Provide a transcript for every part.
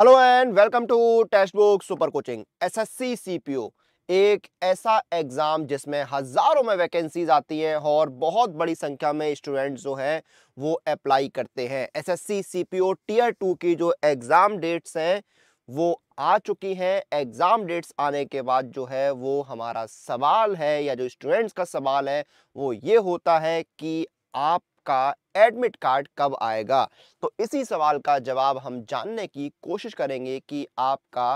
hello and welcome to text book super coaching SSC CPO एक ऐसा exam जिसमें हज़ारों में वैकेंसीज आती हैं और बहुत बड़ी संख्या में स्टूडेंट जो हैं वो अप्लाई करते हैं एसएससी सीपीओ टीयर टू की जो एग्ज़ाम डेट्स हैं वो आ चुकी हैं एग्ज़ाम डेट्स आने के बाद जो है वो हमारा सवाल है या जो स्टूडेंट्स का सवाल है वो ये होता है कि आपका एडमिट कार्ड कब आएगा तो इसी सवाल का जवाब हम जानने की कोशिश करेंगे कि आपका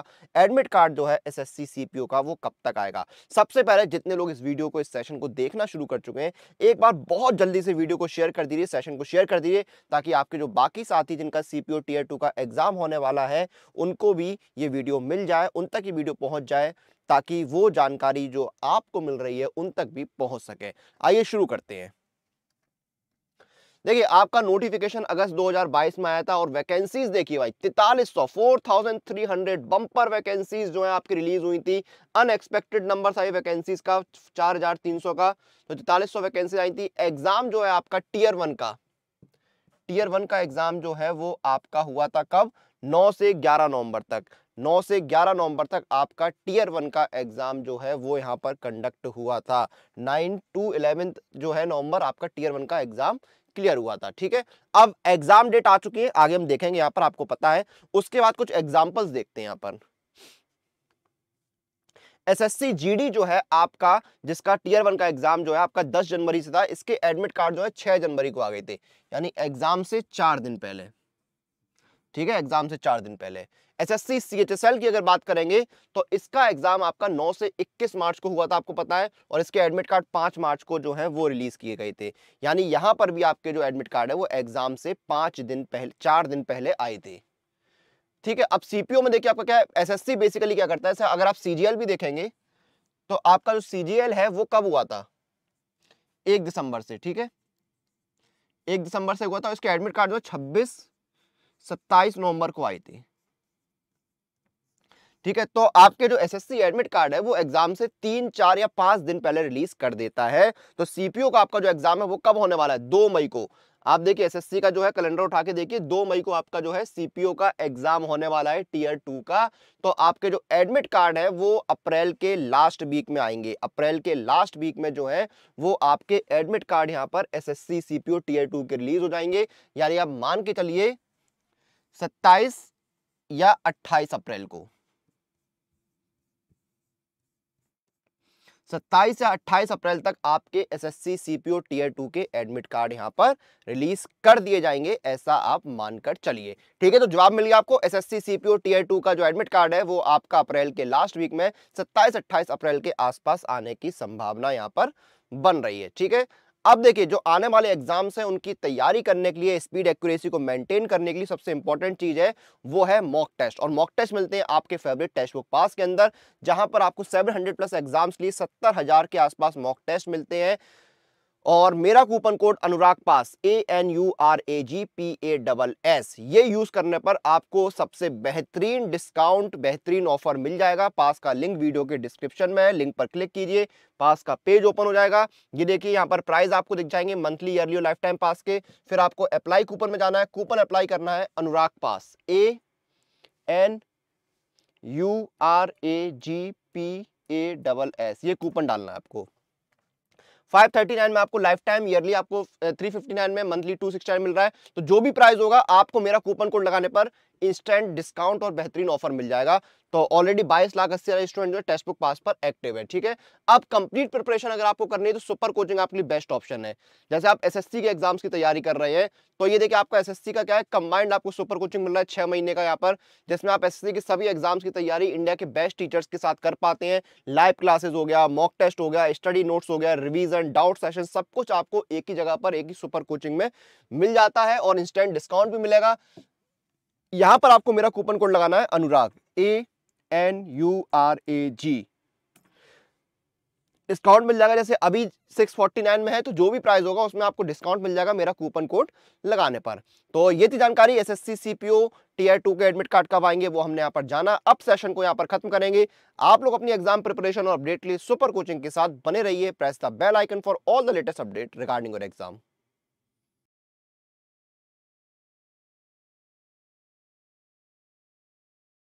एडमिट कार्ड जो है एसएससी सीपीओ का वो कब तक आएगा सबसे पहले जितने लोग इस वीडियो को इस सेशन को देखना शुरू कर चुके हैं एक बार बहुत जल्दी से वीडियो को शेयर कर दीजिए सेशन को शेयर कर दीजिए ताकि आपके जो बाकी साथी जिनका टी टीयर टू का एग्जाम होने वाला है उनको भी ये वीडियो मिल जाए उन तक ये वीडियो पहुँच जाए ताकि वो जानकारी जो आपको मिल रही है उन तक भी पहुंच सके आइए शुरू करते हैं देखिए आपका नोटिफिकेशन अगस्त 2022 में आया था और वैकेंसीज देखिए भाई तैतालीस सौ four thousand three hundred bumper vacancies जो है आपकी रिलीज हुई थी अनएक्सपेक्टेड नंबर आई वैकेंसीज का चार हजार तीन सौ का तो तैतालीस सौ वैकेंसी आई थी एग्जाम जो है आपका टीयर वन का टीयर वन का एग्जाम जो है वो आपका हुआ था कब नौ से ग्यारह नवंबर तक 9 से 11 नवंबर तक आपका टीयर वन का एग्जाम जो है वो यहाँ पर कंडक्ट हुआ था 9 टू 11 जो है नवंबर आपका टीयर वन का एग्जाम क्लियर हुआ था ठीक है अब एग्जाम डेट आ चुकी है आगे हम देखेंगे यहां पर आपको पता है उसके बाद कुछ एग्जाम्पल्स देखते हैं यहां पर एसएससी जीडी जो है आपका जिसका टीयर वन का एग्जाम जो है आपका 10 जनवरी से था इसके एडमिट कार्ड जो है 6 जनवरी को आ गए थे यानी एग्जाम से चार दिन पहले ठीक है एग्जाम से चार दिन पहले एसएससी सीएचएसएल की अगर बात करेंगे तो इसका एग्जाम आपका 9 से 21 मार्च को हुआ था आपको पता है और इसके एडमिट कार्ड 5 मार्च को जो है वो रिलीज किए गए थे यानी यहां पर भी आपके जो एडमिट कार्ड है वो एग्जाम से पांच दिन पहले चार दिन पहले आए थे ठीक है अब सीपीओ में देखिए आपका क्या है एस बेसिकली क्या करता है सर अगर आप सीजीएल भी देखेंगे तो आपका जो सीजीएल है वो कब हुआ था एक दिसंबर से ठीक है एक दिसंबर से हुआ था इसके एडमिट कार्ड जो छब्बीस सत्ताईस नवंबर को आई थी ठीक है तो आपके जो एसएससी एडमिट कार्ड है वो एग्जाम से तीन चार या पांच दिन पहले रिलीज कर देता है तो सीपीओ का आपका जो एग्जाम है वो कब होने वाला है दो मई को आप देखिए एसएससी का जो है कैलेंडर उठा के देखिए दो मई को आपका जो है सीपीओ का एग्जाम होने वाला है टीयर टू का तो आपके जो एडमिट कार्ड है वो अप्रैल के लास्ट वीक में आएंगे अप्रैल के लास्ट वीक में जो है वो आपके एडमिट कार्ड यहाँ पर एसएससी सीपीओ टीयर टू के रिलीज हो जाएंगे यानी आप मान के चलिए सत्ताईस या अट्ठाईस अप्रैल को सत्ताईस या अट्ठाईस अप्रैल तक आपके एसएससी सीपीओ टीयर टू के एडमिट कार्ड यहां पर रिलीज कर दिए जाएंगे ऐसा आप मानकर चलिए ठीक है तो जवाब मिल गया आपको एसएससी सीपीओ टीयर टू का जो एडमिट कार्ड है वो आपका अप्रैल के लास्ट वीक में सत्ताईस अट्ठाईस अप्रैल के आसपास आने की संभावना यहां पर बन रही है ठीक है अब देखिए जो आने वाले एग्जाम्स हैं उनकी तैयारी करने के लिए स्पीड एक्यूरेसी को मेंटेन करने के लिए सबसे इंपॉर्टेंट चीज है वो है मॉक टेस्ट और मॉक टेस्ट मिलते हैं आपके फेवरेट टेस्ट बुक पास के अंदर जहां पर आपको 700 प्लस एग्जाम्स लिए सत्तर हजार के आसपास मॉक टेस्ट मिलते हैं और मेरा coupon code Anurag pass A N U R A G P A double S ये यूज़ करने पर आपको सबसे बेहतरीन डिस्काउंट बेहतरीन ऑफर मिल जाएगा पास का लिंक वीडियो के डिस्क्रिप्शन में है लिंक पर क्लिक कीजिए पास का पेज ओपन हो जाएगा ये देखिए यहाँ पर प्राइस आपको दिख जाएंगे मंथली ईयरली और लाइफ टाइम पास के फिर आपको अप्लाई कूपन में जाना है कूपन अप्लाई करना है Anurag pass A N U R A G P A double S ये कूपन डालना है आपको 539 में आपको लाइफ टाइम ईयरली आपको 359 में मंथली 269 मिल रहा है तो जो भी प्राइस होगा आपको मेरा कूपन कोड लगाने पर इंस्टेंट डिस्काउंट और बेहतरीन ऑफर मिल जाएगा तो ऑलरेडी बाईस लाख अस्सी हज़ार स्टूडेंट जो टेक्स्ट बुक पास पर एक्टिव है ठीक है अब कंप्लीट प्रिपरेशन अगर आपको करनी है तो सुपर कोचिंग आपके लिए बेस्ट ऑप्शन है जैसे आप एसएससी के एग्जाम्स की तैयारी कर रहे हैं तो ये देखिए आपका एसएससी का क्या है कंबाइंड आपको सुपर कोचिंग मिल रहा है छह महीने का यहाँ पर जिसमें आप एस के सभी एग्जाम्स की तैयारी इंडिया के बेस्ट टीचर्स के साथ कर पाते हैं लाइव क्लासेज हो गया मॉक टेस्ट हो गया स्टडी नोट्स हो गया रिविजन डाउट सेशन सब कुछ आपको एक ही जगह पर एक ही सुपर कोचिंग में मिल जाता है और इंस्टेंट डिस्काउंट भी मिलेगा यहां पर आपको मेरा कूपन कोड लगाना है Anurag A N U R A G discount मिल जाएगा जैसे अभी 649 में है तो जो भी प्राइस होगा उसमें आपको डिस्काउंट मिल जाएगा मेरा कूपन कोड लगाने पर तो ये थी जानकारी S S C C P O two के एडमिट कार्ड कब आएंगे वो हमने यहाँ पर जाना अब सेशन को यहाँ पर खत्म करेंगे आप लोग अपनी एग्जाम प्रिपरेशन और अपडेट के लिए सुपर कोचिंग के साथ बने रहिए press the bell icon for all the latest update regarding your exam